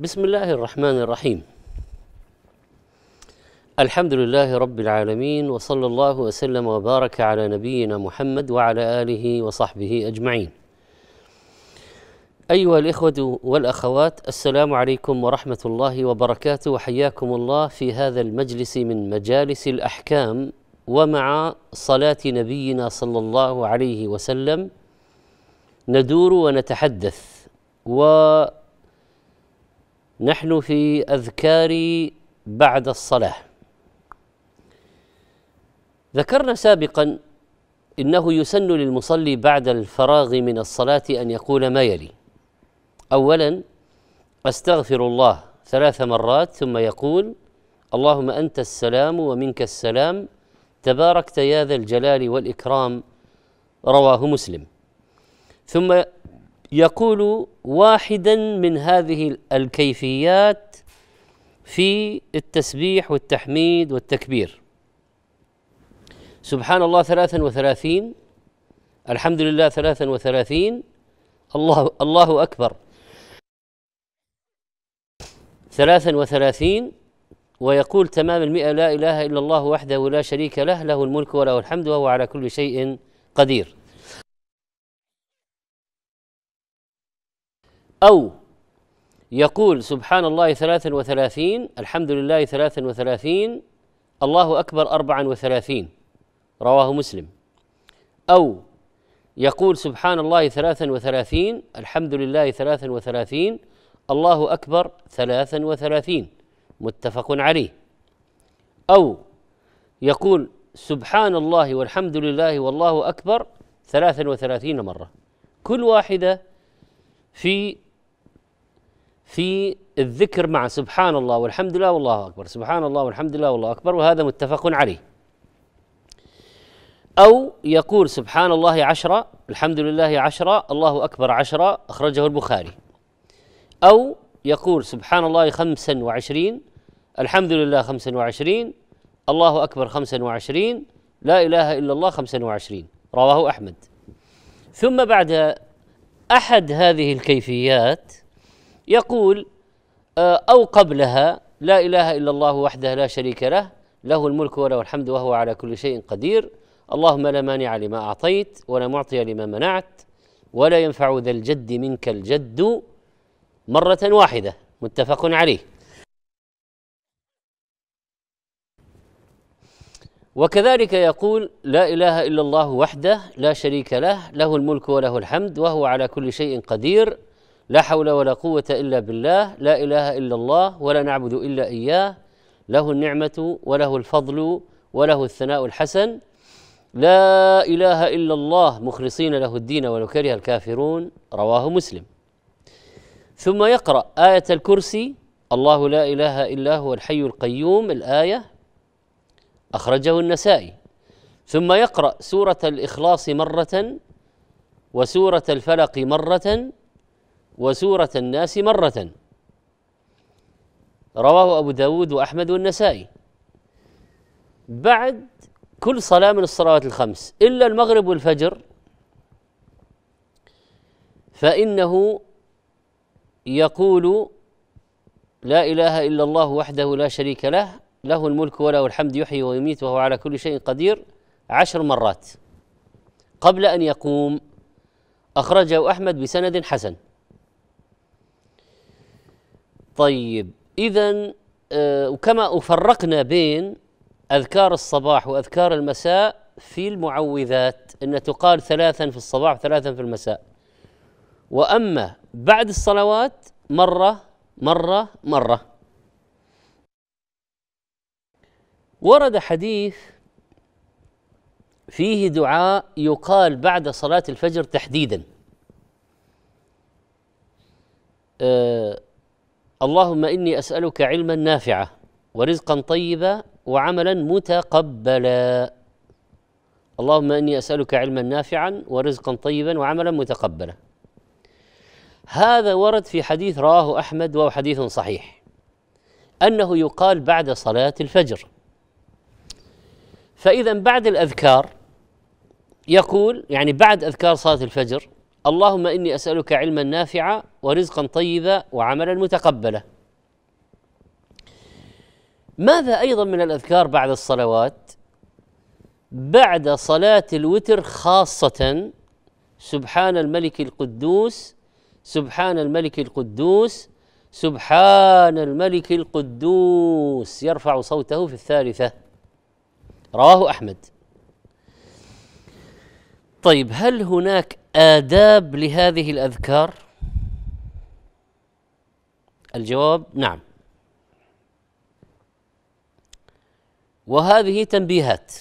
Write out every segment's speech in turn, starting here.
بسم الله الرحمن الرحيم الحمد لله رب العالمين وصلى الله وسلم وبارك على نبينا محمد وعلى اله وصحبه اجمعين ايها الاخوه والاخوات السلام عليكم ورحمه الله وبركاته وحياكم الله في هذا المجلس من مجالس الاحكام ومع صلاه نبينا صلى الله عليه وسلم ندور ونتحدث و نحن في اذكار بعد الصلاه ذكرنا سابقا انه يسن للمصلي بعد الفراغ من الصلاه ان يقول ما يلي اولا استغفر الله ثلاث مرات ثم يقول اللهم انت السلام ومنك السلام تباركت يا ذا الجلال والاكرام رواه مسلم ثم يقول واحدا من هذه الكيفيات في التسبيح والتحميد والتكبير سبحان الله ثلاثا وثلاثين الحمد لله ثلاثا وثلاثين الله الله أكبر ثلاثا وثلاثين ويقول تمام المئة لا إله إلا الله وحده لا شريك له له الملك وله الحمد وهو على كل شيء قدير أو يقول سبحان الله ثلاثا وثلاثين الحمد لله ثلاثا وثلاثين الله أكبر أربعا وثلاثين رواه مسلم أو يقول سبحان الله ثلاثا وثلاثين الحمد لله ثلاثا وثلاثين الله أكبر ثلاثا وثلاثين متفق عليه أو يقول سبحان الله والحمد لله والله أكبر ثلاثا وثلاثين مرة كل واحدة في في الذكر مع سبحان الله والحمد لله والله اكبر سبحان الله والحمد لله والله اكبر وهذا متفق عليه أو يقول سبحان الله عشرة الحمد لله عشرة الله أكبر عشرة أخرجه البخاري أو يقول سبحان الله خمسا وعشرين الحمد لله خمسا وعشرين الله أكبر خمسا وعشرين لا إله إلا الله خمسا وعشرين رواه أحمد ثم بعد أحد هذه الكيفيات يقول آه، أو قبلها لا إله إلا الله وحده لا شريك له له الملك وله الحمد وهو على كل شيء قدير اللهم لا مانع لما أعطيت ولا معطي لما منعت ولا ينفع ذا الجد منك الجد مرة واحدة متفق عليه وكذلك يقول لا اله الا الله وحده لا شريك له له الملك وله الحمد وهو على كل شيء قدير لا حول ولا قوة إلا بالله لا إله إلا الله ولا نعبد إلا إياه له النعمة وله الفضل وله الثناء الحسن لا إله إلا الله مخلصين له الدين ولو كره الكافرون رواه مسلم ثم يقرأ آية الكرسي الله لا إله إلا هو الحي القيوم الآية أخرجه النسائي ثم يقرأ سورة الإخلاص مرة وسورة الفلق مرة وسورة الناس مرة رواه أبو داود وأحمد والنسائي بعد كل صلاة من الصلوات الخمس إلا المغرب والفجر فإنه يقول لا إله إلا الله وحده لا شريك له له الملك وله الحمد يحيي ويميت وهو على كل شيء قدير عشر مرات قبل أن يقوم أخرجه أحمد بسند حسن طيب اذا آه، وكما افرقنا بين اذكار الصباح واذكار المساء في المعوذات ان تقال ثلاثا في الصباح وثلاثا في المساء واما بعد الصلوات مره مره مره ورد حديث فيه دعاء يقال بعد صلاه الفجر تحديدا آه، اللهم اني اسالك علما نافعا ورزقا طيبا وعملا متقبلا اللهم اني اسالك علما نافعا ورزقا طيبا وعملا متقبلا هذا ورد في حديث رواه احمد وهو حديث صحيح انه يقال بعد صلاه الفجر فاذا بعد الاذكار يقول يعني بعد اذكار صلاه الفجر اللهم اني اسالك علما نافعا ورزقا طيبا وعملا متقبلا ماذا ايضا من الاذكار بعد الصلوات بعد صلاه الوتر خاصه سبحان الملك القدوس سبحان الملك القدوس سبحان الملك القدوس يرفع صوته في الثالثه رواه احمد طيب هل هناك آداب لهذه الأذكار؟ الجواب نعم وهذه تنبيهات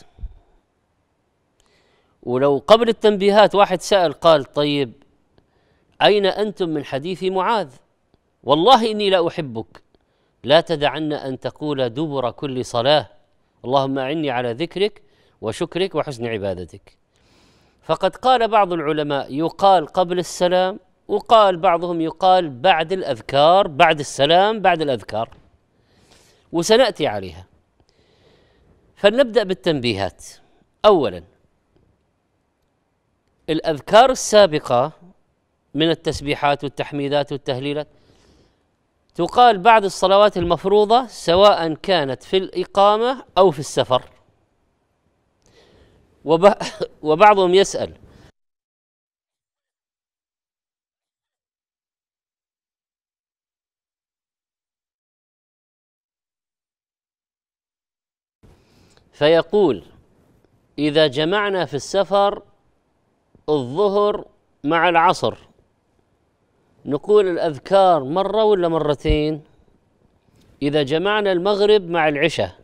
ولو قبل التنبيهات واحد سأل قال طيب أين أنتم من حديث معاذ والله إني لا أحبك لا تدعن أن تقول دبر كل صلاة اللهم أعني على ذكرك وشكرك وحسن عبادتك فقد قال بعض العلماء يقال قبل السلام وقال بعضهم يقال بعد الاذكار بعد السلام بعد الاذكار وسناتي عليها فلنبدا بالتنبيهات اولا الاذكار السابقه من التسبيحات والتحميدات والتهليلات تقال بعد الصلوات المفروضه سواء كانت في الاقامه او في السفر وبعضهم يسأل فيقول إذا جمعنا في السفر الظهر مع العصر نقول الأذكار مرة ولا مرتين إذا جمعنا المغرب مع العشاء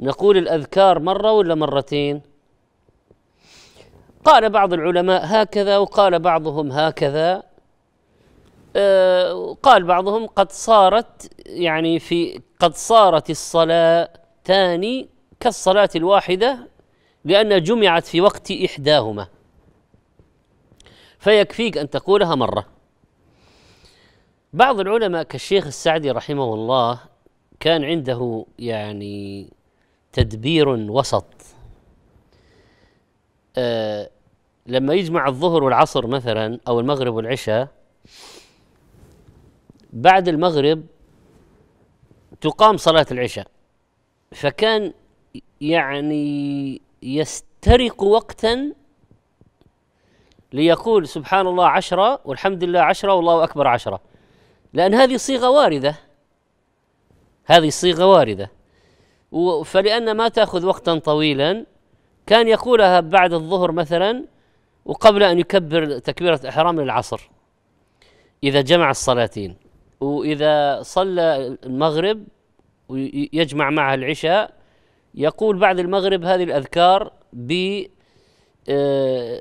نقول الأذكار مرة ولا مرتين قال بعض العلماء هكذا وقال بعضهم هكذا أه، قال بعضهم قد صارت يعني في قد صارت الصلاة ثاني كالصلاة الواحدة لأن جمعت في وقت إحداهما فيكفيك أن تقولها مرة بعض العلماء كالشيخ السعدي رحمه الله كان عنده يعني تدبير وسط أه، لما يجمع الظهر والعصر مثلا او المغرب والعشاء بعد المغرب تقام صلاه العشاء فكان يعني يسترق وقتا ليقول سبحان الله عشرة والحمد لله عشرة والله أكبر عشرة لأن هذه صيغة واردة هذه صيغة واردة فلأن ما تأخذ وقتا طويلا كان يقولها بعد الظهر مثلا وقبل أن يكبر تكبيرة إحرام للعصر إذا جمع الصلاتين وإذا صلى المغرب ويجمع معها العشاء يقول بعد المغرب هذه الأذكار ب آه،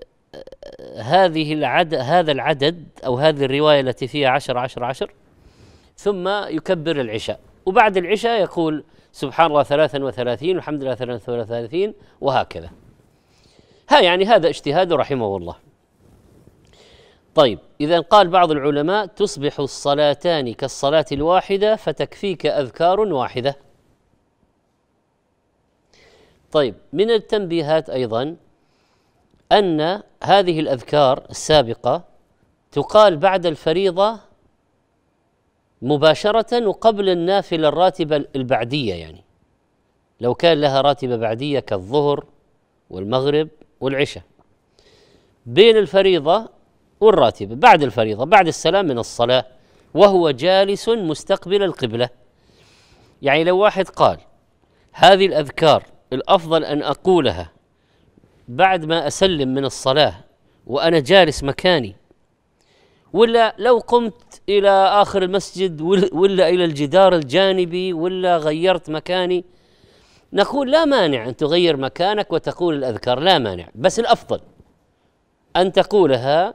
هذه العد هذا العدد أو هذه الرواية التي فيها عشر عشر عشر ثم يكبر العشاء وبعد العشاء يقول سبحان الله ثلاثا وثلاثين والحمد لله ثلاثا وثلاثين وهكذا ها يعني هذا اجتهاد رحمه الله طيب إذا قال بعض العلماء تصبح الصلاتان كالصلاة الواحدة فتكفيك أذكار واحدة طيب من التنبيهات أيضا أن هذه الأذكار السابقة تقال بعد الفريضة مباشرة وقبل النافلة الراتبة البعدية يعني لو كان لها راتبة بعدية كالظهر والمغرب والعشاء بين الفريضة والراتبة بعد الفريضة بعد السلام من الصلاة وهو جالس مستقبل القبلة يعني لو واحد قال هذه الأذكار الأفضل أن أقولها بعد ما أسلم من الصلاة وأنا جالس مكاني ولا لو قمت إلى آخر المسجد ولا إلى الجدار الجانبي ولا غيرت مكاني نقول لا مانع أن تغير مكانك وتقول الأذكار لا مانع بس الأفضل أن تقولها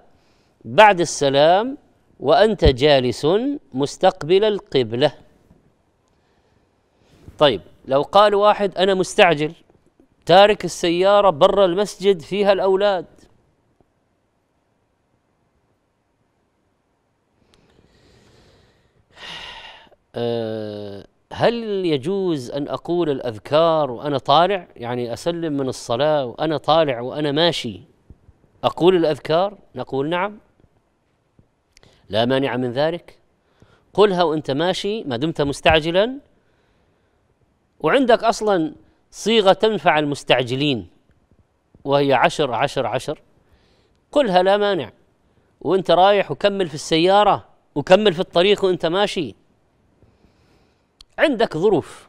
بعد السلام وأنت جالس مستقبل القبلة طيب لو قال واحد أنا مستعجل تارك السيارة برا المسجد فيها الأولاد أه هل يجوز ان اقول الاذكار وانا طالع يعني اسلم من الصلاه وانا طالع وانا ماشي اقول الاذكار نقول نعم لا مانع من ذلك قلها وانت ماشي ما دمت مستعجلا وعندك اصلا صيغه تنفع المستعجلين وهي عشر عشر عشر قلها لا مانع وانت رايح وكمل في السياره وكمل في الطريق وانت ماشي عندك ظروف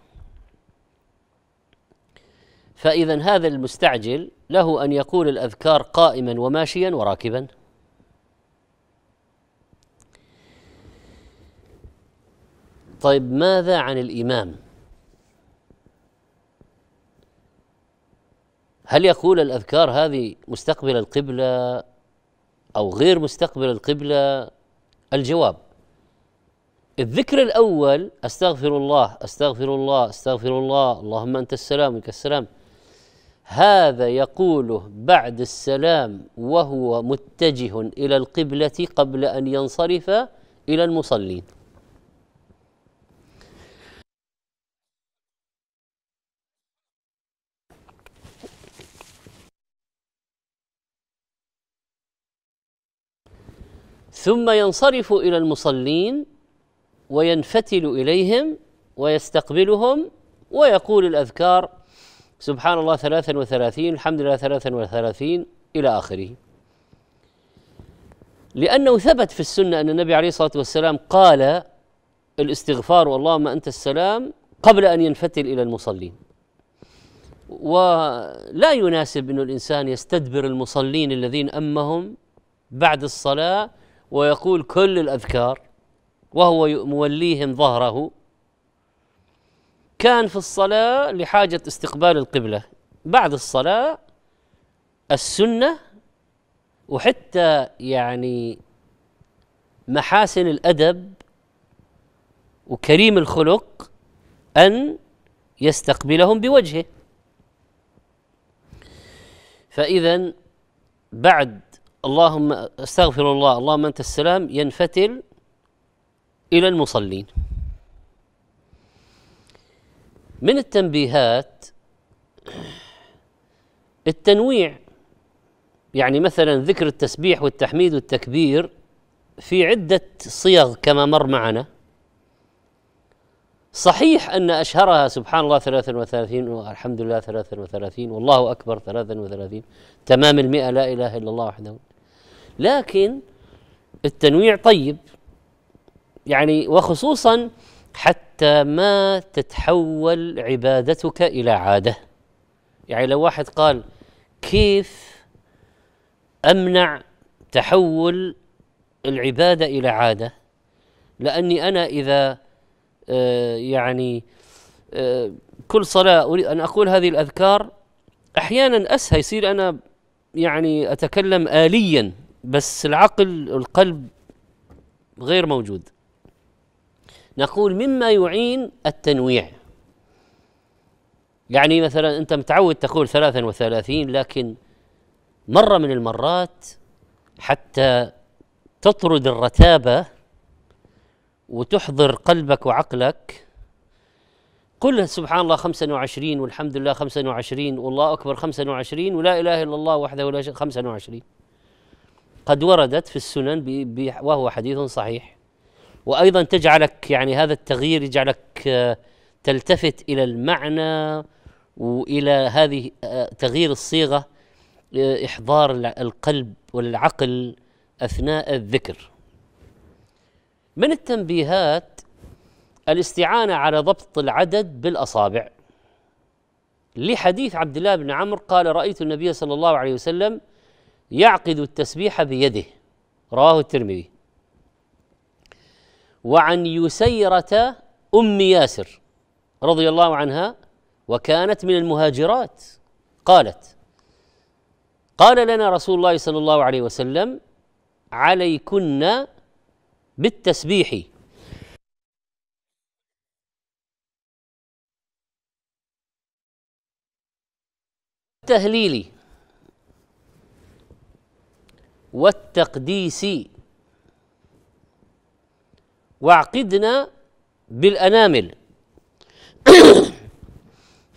فإذا هذا المستعجل له أن يقول الأذكار قائما وماشيا وراكبا طيب ماذا عن الإمام؟ هل يقول الأذكار هذه مستقبل القبلة أو غير مستقبل القبلة؟ الجواب الذكر الأول أستغفر الله أستغفر الله أستغفر الله اللهم أنت السلام منك السلام هذا يقوله بعد السلام وهو متجه إلى القبلة قبل أن ينصرف إلى المصلين ثم ينصرف إلى المصلين وينفتل اليهم ويستقبلهم ويقول الاذكار سبحان الله ثلاثا وثلاثين الحمد لله ثلاثا وثلاثين الى اخره لانه ثبت في السنه ان النبي عليه الصلاه والسلام قال الاستغفار اللهم انت السلام قبل ان ينفتل الى المصلين ولا يناسب أن الإنسان يستدبر المصلين الذين أمهم بعد الصلاة ويقول كل الأذكار وهو موليهم ظهره كان في الصلاة لحاجة استقبال القبلة بعد الصلاة السنة وحتى يعني محاسن الأدب وكريم الخلق أن يستقبلهم بوجهه فإذا بعد اللهم استغفر الله اللهم أنت السلام ينفتل إلى المصلين من التنبيهات التنويع يعني مثلا ذكر التسبيح والتحميد والتكبير في عدة صيغ كما مر معنا صحيح أن أشهرها سبحان الله 33 والحمد لله 33 والله أكبر 33 تمام المئة لا إله إلا الله وحده لكن التنويع طيب يعني وخصوصا حتى ما تتحول عبادتك الى عاده يعني لو واحد قال كيف امنع تحول العباده الى عاده لاني انا اذا آه، يعني آه، كل صلاه اريد ان اقول هذه الاذكار احيانا اسهى يصير انا يعني اتكلم اليا بس العقل القلب غير موجود نقول مما يعين التنويع يعني مثلا أنت متعود تقول ثلاثا وثلاثين لكن مرة من المرات حتى تطرد الرتابة وتحضر قلبك وعقلك قل سبحان الله 25 والحمد لله 25 والله أكبر 25 ولا إله إلا الله وحده لا خمسا 25 قد وردت في السنن وهو حديث صحيح وايضا تجعلك يعني هذا التغيير يجعلك آه، تلتفت الى المعنى والى هذه آه، تغيير الصيغه آه، احضار القلب والعقل اثناء الذكر من التنبيهات الاستعانه على ضبط العدد بالاصابع لحديث عبد الله بن عمرو قال رايت النبي صلى الله عليه وسلم يعقد التسبيح بيده رواه الترمذي وعن يسيرة أم ياسر رضي الله عنها وكانت من المهاجرات قالت قال لنا رسول الله صلى الله عليه وسلم عليكن بالتسبيح التهليل والتقديس واعقدن بالأنامل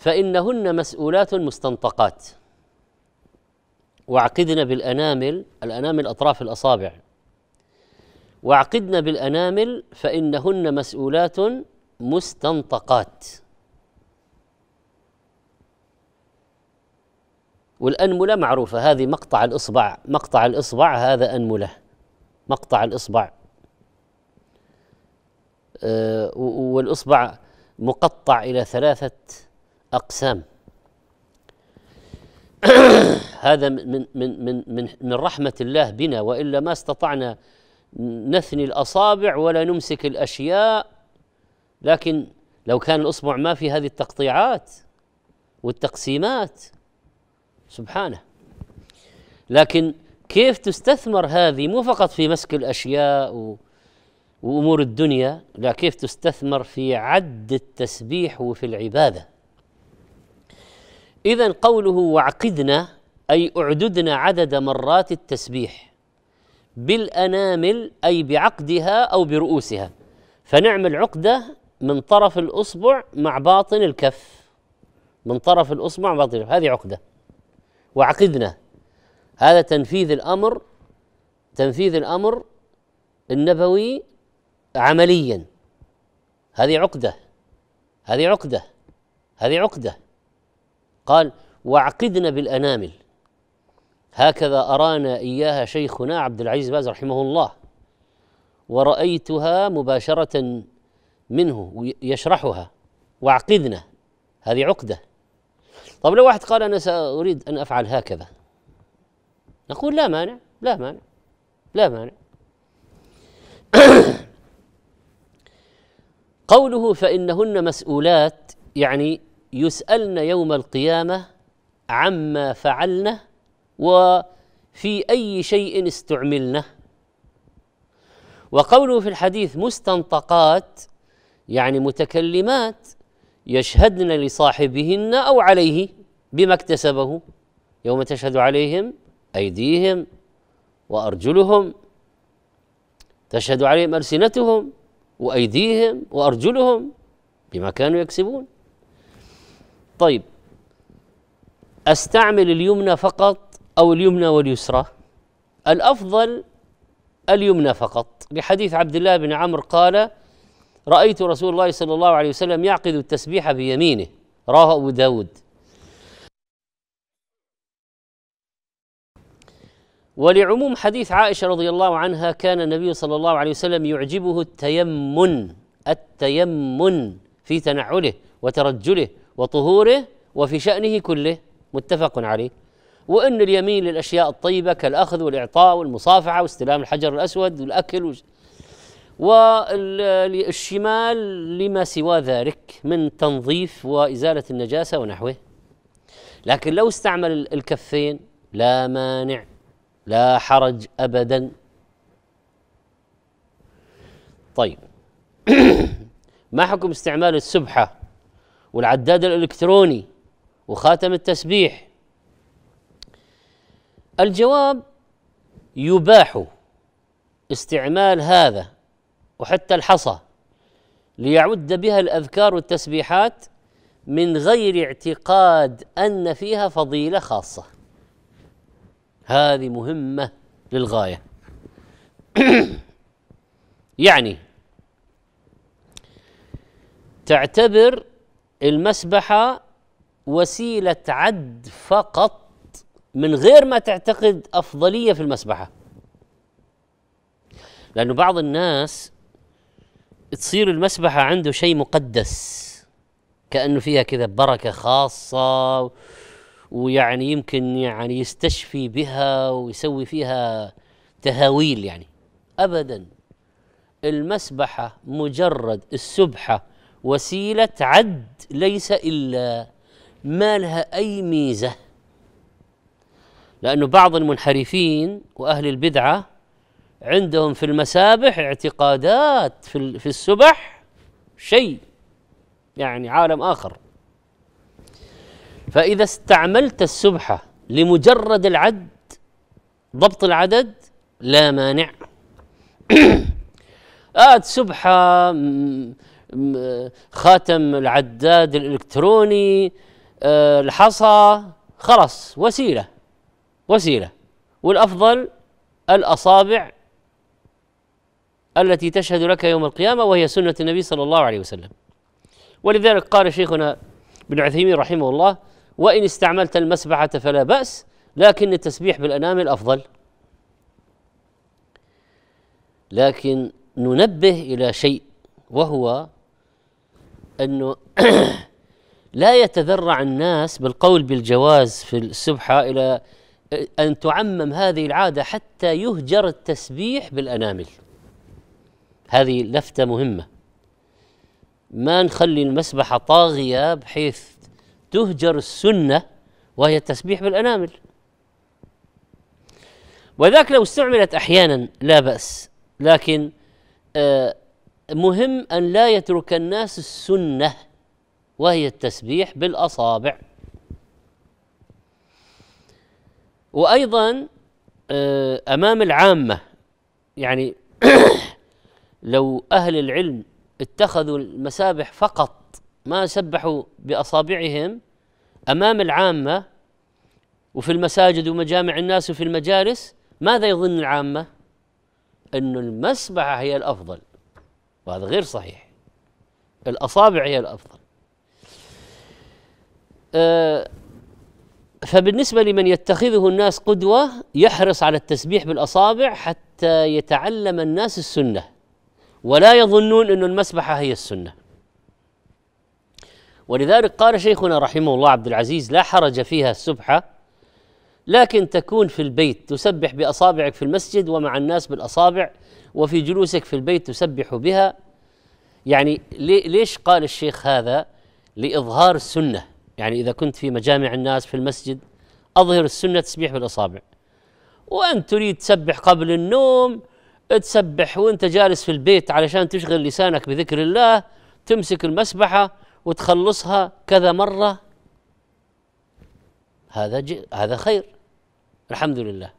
فإنهن مسؤولات مستنطقات واعقدن بالأنامل الأنامل أطراف الأصابع واعقدن بالأنامل فإنهن مسؤولات مستنطقات والأنملة معروفة هذه مقطع الإصبع مقطع الإصبع هذا أنملة مقطع الإصبع آه، والإصبع مقطع إلى ثلاثة أقسام هذا من من من من من رحمة الله بنا وإلا ما استطعنا نثني الأصابع ولا نمسك الأشياء لكن لو كان الأصبع ما في هذه التقطيعات والتقسيمات سبحانه لكن كيف تستثمر هذه مو فقط في مسك الأشياء و وامور الدنيا لا كيف تستثمر في عد التسبيح وفي العباده اذا قوله وعقدنا اي اعددنا عدد مرات التسبيح بالانامل اي بعقدها او برؤوسها فنعمل عقده من طرف الاصبع مع باطن الكف من طرف الاصبع مع باطن الكف هذه عقده وعقدنا هذا تنفيذ الامر تنفيذ الامر النبوي عمليا هذه عقدة هذه عقدة هذه عقدة قال واعقدنا بالأنامل هكذا أرانا إياها شيخنا عبد العزيز باز رحمه الله ورأيتها مباشرة منه يشرحها واعقدنا هذه عقدة طب لو واحد قال أنا سأريد أن أفعل هكذا نقول لا مانع لا مانع لا مانع قوله فإنهن مسؤولات يعني يسألن يوم القيامة عما فعلنه وفي أي شيء استعملنه وقوله في الحديث مستنطقات يعني متكلمات يشهدن لصاحبهن أو عليه بما اكتسبه يوم تشهد عليهم أيديهم وأرجلهم تشهد عليهم ألسنتهم وأيديهم وأرجلهم بما كانوا يكسبون طيب أستعمل اليمنى فقط أو اليمنى واليسرى الأفضل اليمنى فقط لحديث عبد الله بن عمرو قال رأيت رسول الله صلى الله عليه وسلم يعقد التسبيح بيمينه رواه أبو داود ولعموم حديث عائشة رضي الله عنها كان النبي صلى الله عليه وسلم يعجبه التيمن التيمن في تنعله وترجله وطهوره وفي شأنه كله متفق عليه وأن اليمين للأشياء الطيبة كالأخذ والإعطاء والمصافحة واستلام الحجر الأسود والأكل والشمال لما سوى ذلك من تنظيف وإزالة النجاسة ونحوه لكن لو استعمل الكفين لا مانع لا حرج ابدا طيب ما حكم استعمال السبحه والعداد الالكتروني وخاتم التسبيح الجواب يباح استعمال هذا وحتى الحصى ليعد بها الاذكار والتسبيحات من غير اعتقاد ان فيها فضيله خاصه هذه مهمة للغاية يعني تعتبر المسبحة وسيلة عد فقط من غير ما تعتقد أفضلية في المسبحة لأنه بعض الناس تصير المسبحة عنده شيء مقدس كأنه فيها كذا بركة خاصة ويعني يمكن يعني يستشفي بها ويسوي فيها تهاويل يعني ابدا المسبحه مجرد السبحه وسيله عد ليس الا ما لها اي ميزه لانه بعض المنحرفين واهل البدعه عندهم في المسابح اعتقادات في في السبح شيء يعني عالم اخر فإذا استعملت السبحة لمجرد العد ضبط العدد لا مانع آت سبحة خاتم العداد الإلكتروني آه، الحصى خلاص وسيلة وسيلة والأفضل الأصابع التي تشهد لك يوم القيامة وهي سنة النبي صلى الله عليه وسلم ولذلك قال شيخنا ابن عثيمين رحمه الله وإن استعملت المسبحة فلا بأس لكن التسبيح بالأنامل أفضل لكن ننبه إلى شيء وهو أنه لا يتذرع الناس بالقول بالجواز في السبحة إلى أن تعمم هذه العادة حتى يهجر التسبيح بالأنامل هذه لفتة مهمة ما نخلي المسبحة طاغية بحيث تهجر السنة وهي التسبيح بالأنامل وذاك لو استعملت أحيانا لا بأس لكن آه، مهم أن لا يترك الناس السنة وهي التسبيح بالأصابع وأيضا آه، أمام العامة يعني لو أهل العلم اتخذوا المسابح فقط ما سبحوا بأصابعهم امام العامه وفي المساجد ومجامع الناس وفي المجالس ماذا يظن العامه؟ انه المسبحه هي الافضل وهذا غير صحيح الاصابع هي الافضل أه فبالنسبه لمن يتخذه الناس قدوه يحرص على التسبيح بالاصابع حتى يتعلم الناس السنه ولا يظنون ان المسبحه هي السنه ولذلك قال شيخنا رحمه الله عبد العزيز لا حرج فيها السبحه لكن تكون في البيت تسبح باصابعك في المسجد ومع الناس بالاصابع وفي جلوسك في البيت تسبح بها يعني ليش قال الشيخ هذا لاظهار السنه يعني اذا كنت في مجامع الناس في المسجد اظهر السنه تسبيح بالاصابع وان تريد تسبح قبل النوم تسبح وانت جالس في البيت علشان تشغل لسانك بذكر الله تمسك المسبحه وتخلصها كذا مرة هذا هذا خير الحمد لله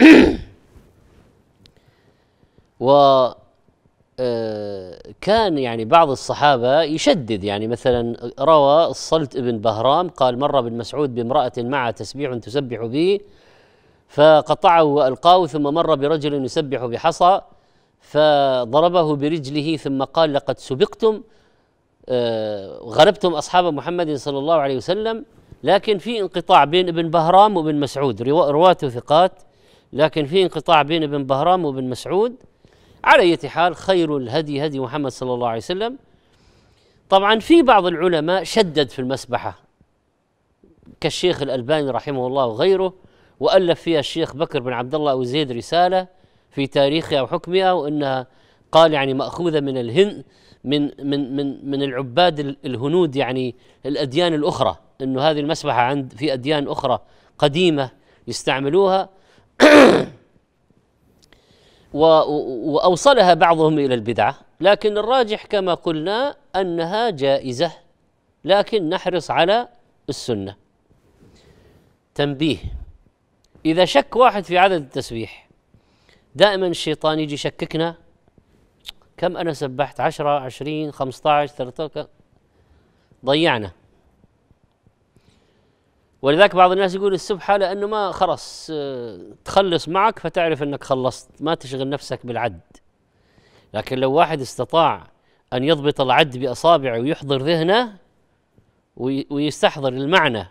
و آه، كان يعني بعض الصحابة يشدد يعني مثلا روى الصلت ابن بهرام قال مر بن مسعود بامرأة مع تسبيح تسبح به فقطعه وألقاه ثم مر برجل يسبح بحصى فضربه برجله ثم قال لقد سبقتم غلبتم أصحاب محمد صلى الله عليه وسلم لكن في انقطاع بين ابن بهرام وابن مسعود رواته ثقات لكن في انقطاع بين ابن بهرام وابن مسعود على أي حال خير الهدي هدي محمد صلى الله عليه وسلم طبعا في بعض العلماء شدد في المسبحة كالشيخ الألباني رحمه الله وغيره وألف فيها الشيخ بكر بن عبد الله أبو زيد رسالة في تاريخها وحكمها وأنها قال يعني مأخوذة من الهند من من من من العباد الهنود يعني الاديان الاخرى انه هذه المسبحه عند في اديان اخرى قديمه يستعملوها واوصلها بعضهم الى البدعه لكن الراجح كما قلنا انها جائزه لكن نحرص على السنه تنبيه اذا شك واحد في عدد التسبيح دائما الشيطان يجي يشككنا كم أنا سبحت عشرة عشرين خمسة عشر ثلاثة ضيعنا ولذلك بعض الناس يقول السبحة لأنه ما خلص آه، تخلص معك فتعرف أنك خلصت ما تشغل نفسك بالعد لكن لو واحد استطاع أن يضبط العد بأصابعه ويحضر ذهنه ويستحضر المعنى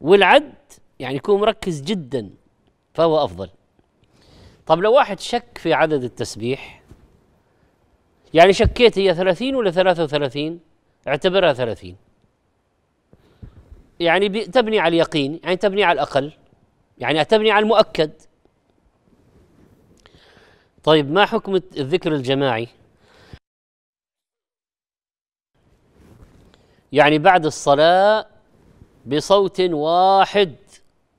والعد يعني يكون مركز جدا فهو أفضل طب لو واحد شك في عدد التسبيح يعني شكيت هي ثلاثين ولا ثلاثة وثلاثين اعتبرها ثلاثين يعني تبني على اليقين يعني تبني على الأقل يعني تبني على المؤكد طيب ما حكم الذكر الجماعي يعني بعد الصلاة بصوت واحد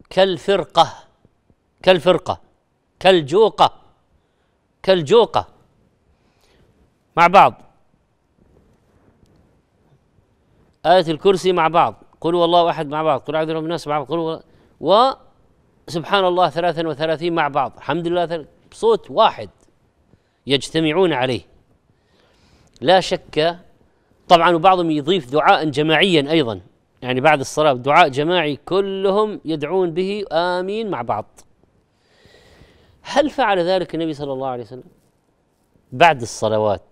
كالفرقة كالفرقة كالجوقة كالجوقة مع بعض آية الكرسي مع بعض قل هو الله أحد مع بعض قل أعوذ برب الناس مع بعض قل وسبحان الله ثلاثا وثلاثين مع بعض الحمد لله بصوت واحد يجتمعون عليه لا شك طبعا وبعضهم يضيف دعاء جماعيا أيضا يعني بعد الصلاة دعاء جماعي كلهم يدعون به آمين مع بعض هل فعل ذلك النبي صلى الله عليه وسلم بعد الصلوات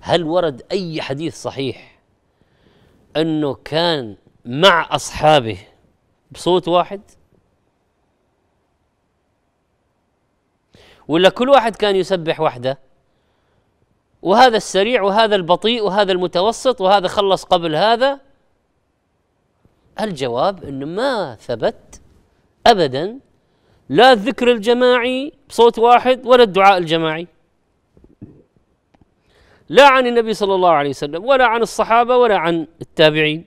هل ورد أي حديث صحيح أنه كان مع أصحابه بصوت واحد ولا كل واحد كان يسبح وحده وهذا السريع وهذا البطيء وهذا المتوسط وهذا خلص قبل هذا الجواب انه ما ثبت ابدا لا الذكر الجماعي بصوت واحد ولا الدعاء الجماعي لا عن النبي صلى الله عليه وسلم ولا عن الصحابه ولا عن التابعين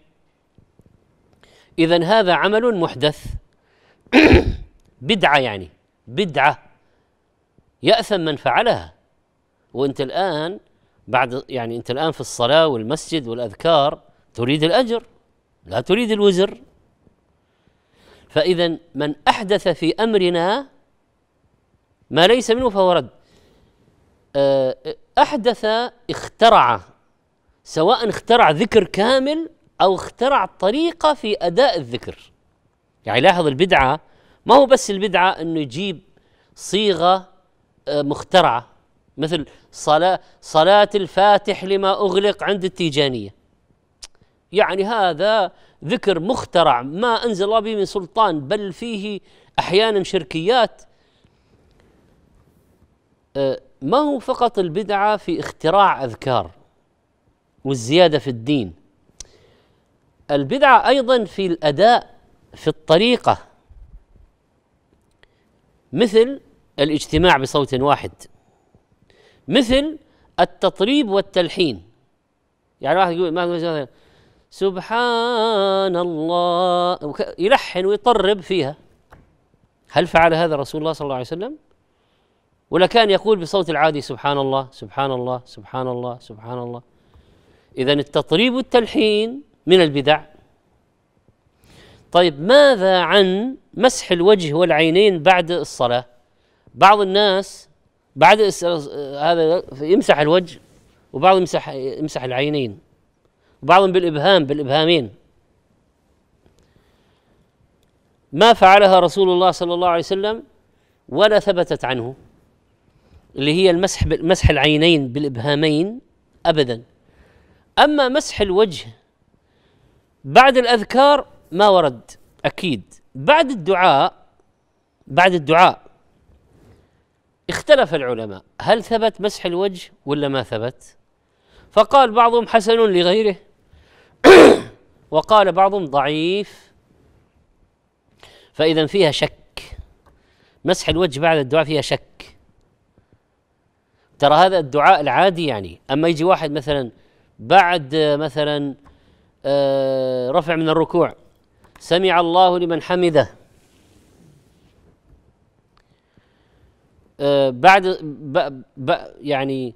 اذا هذا عمل محدث بدعه يعني بدعه ياثم من فعلها وانت الان بعد يعني انت الان في الصلاه والمسجد والاذكار تريد الاجر لا تريد الوزر فاذا من احدث في امرنا ما ليس منه فهو رد آه، احدث اخترع سواء اخترع ذكر كامل او اخترع طريقه في اداء الذكر يعني لاحظ البدعه ما هو بس البدعه انه يجيب صيغه آه، مخترعه مثل صلاه صلاه الفاتح لما اغلق عند التيجانيه يعني هذا ذكر مخترع ما انزل الله به من سلطان بل فيه احيانا شركيات آه، ما هو فقط البدعه في اختراع اذكار والزياده في الدين البدعه ايضا في الاداء في الطريقه مثل الاجتماع بصوت واحد مثل التطريب والتلحين يعني واحد يقول ما سبحان الله يلحن ويطرب فيها هل فعل هذا رسول الله صلى الله عليه وسلم؟ ولكان يقول بصوت العادي سبحان الله سبحان الله سبحان الله سبحان الله إذا التطريب والتلحين من البدع طيب ماذا عن مسح الوجه والعينين بعد الصلاة بعض الناس بعد هذا يمسح الوجه وبعض يمسح يمسح العينين وبعضهم بالإبهام بالإبهامين ما فعلها رسول الله صلى الله عليه وسلم ولا ثبتت عنه اللي هي المسح مسح العينين بالابهامين ابدا اما مسح الوجه بعد الاذكار ما ورد اكيد بعد الدعاء بعد الدعاء اختلف العلماء هل ثبت مسح الوجه ولا ما ثبت فقال بعضهم حسن لغيره وقال بعضهم ضعيف فاذا فيها شك مسح الوجه بعد الدعاء فيها شك ترى هذا الدعاء العادي يعني اما يجي واحد مثلا بعد مثلا آه، رفع من الركوع سمع الله لمن حمده آه، بعد يعني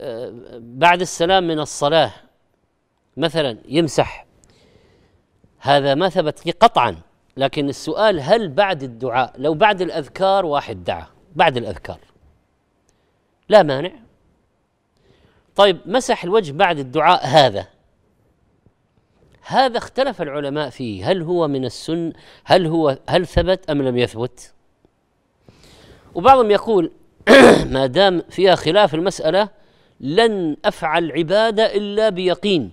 آه، بعد السلام من الصلاه مثلا يمسح هذا ما ثبت قطعا لكن السؤال هل بعد الدعاء لو بعد الاذكار واحد دعا بعد الاذكار لا مانع طيب مسح الوجه بعد الدعاء هذا هذا اختلف العلماء فيه هل هو من السن هل هو هل ثبت ام لم يثبت وبعضهم يقول ما دام فيها خلاف المساله لن افعل عباده الا بيقين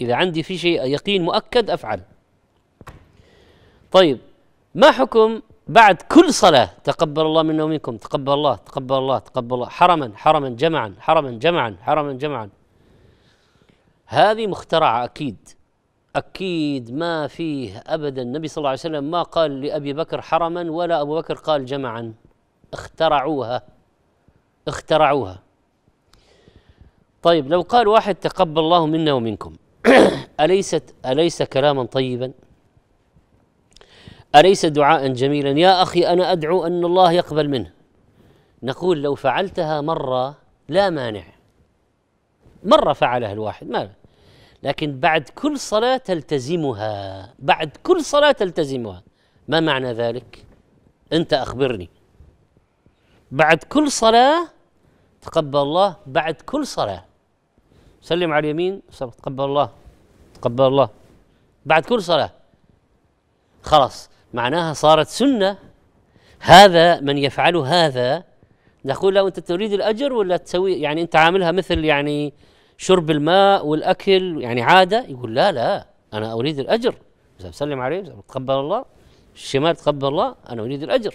اذا عندي في شيء يقين مؤكد افعل طيب ما حكم بعد كل صلاة تقبل الله منا ومنكم تقبل الله تقبل الله تقبل الله حرما حرما جمعا حرما جمعا حرما جمعا هذه مخترعة أكيد أكيد ما فيه أبدا النبي صلى الله عليه وسلم ما قال لأبي بكر حرما ولا أبو بكر قال جمعا اخترعوها اخترعوها طيب لو قال واحد تقبل الله منا ومنكم أليست أليس كلاما طيبا أليس دعاء جميلا يا أخي أنا أدعو أن الله يقبل منه نقول لو فعلتها مرة لا مانع مرة فعلها الواحد ما لكن بعد كل صلاة تلتزمها بعد كل صلاة تلتزمها ما معنى ذلك أنت أخبرني بعد كل صلاة تقبل الله بعد كل صلاة سلم على اليمين تقبل الله تقبل الله بعد كل صلاة خلاص معناها صارت سنة هذا من يفعل هذا نقول له أنت تريد الأجر ولا تسوي يعني أنت عاملها مثل يعني شرب الماء والأكل يعني عادة يقول لا لا أنا أريد الأجر سلم عليه تقبل الله الشمال تقبل الله أنا أريد الأجر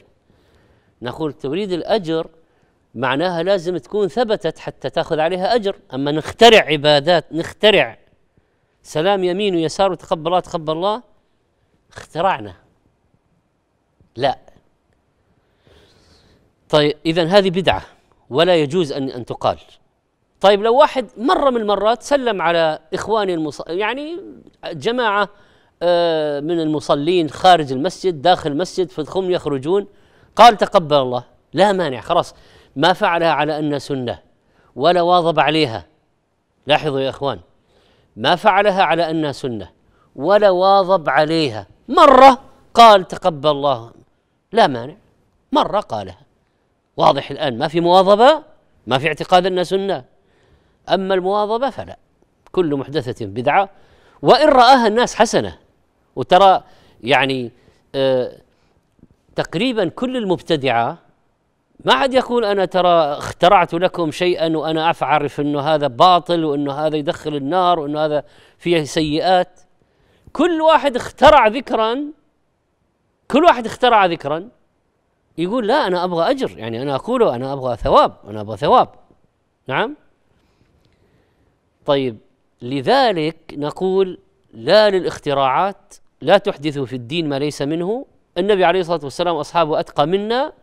نقول تريد الأجر معناها لازم تكون ثبتت حتى تاخذ عليها أجر أما نخترع عبادات نخترع سلام يمين ويسار وتقبل الله تقبل الله اخترعنا لا طيب إذا هذه بدعة ولا يجوز أن أن تقال طيب لو واحد مرة من المرات سلم على إخواني المص... يعني جماعة آه، من المصلين خارج المسجد داخل المسجد فهم يخرجون قال تقبل الله لا مانع خلاص ما فعلها على أنها سنة ولا واظب عليها لاحظوا يا إخوان ما فعلها على أنها سنة ولا واظب عليها مرة قال تقبل الله لا مانع مرة قالها واضح الآن ما في مواظبة ما في اعتقاد أن سنة أما المواظبة فلا كل محدثة بدعة وإن رآها الناس حسنة وترى يعني آه تقريبا كل المبتدعة ما عاد يقول أنا ترى اخترعت لكم شيئا وأنا أعرف أنه هذا باطل وأنه هذا يدخل النار وأنه هذا فيه سيئات كل واحد اخترع ذكرا كل واحد اخترع ذكرا يقول لا انا ابغى اجر يعني انا اقوله انا ابغى ثواب انا ابغى ثواب نعم طيب لذلك نقول لا للاختراعات لا تحدثوا في الدين ما ليس منه النبي عليه الصلاه والسلام واصحابه اتقى منا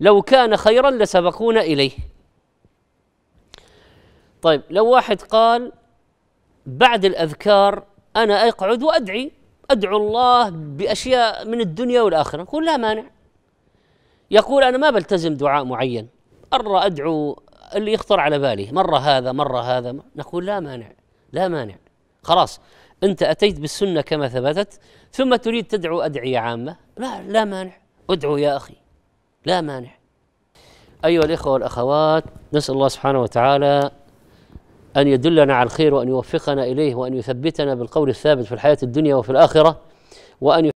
لو كان خيرا لسبقونا اليه طيب لو واحد قال بعد الاذكار انا اقعد وادعي أدعو الله بأشياء من الدنيا والآخرة نقول لا مانع يقول أنا ما بلتزم دعاء معين مرة أدعو اللي يخطر على بالي مرة هذا مرة هذا نقول لا مانع لا مانع خلاص أنت أتيت بالسنة كما ثبتت ثم تريد تدعو أدعية عامة لا لا مانع ادعو يا أخي لا مانع أيها الإخوة والأخوات نسأل الله سبحانه وتعالى أن يدلنا على الخير وأن يوفقنا إليه وأن يثبتنا بالقول الثابت في الحياة الدنيا وفي الآخرة وأن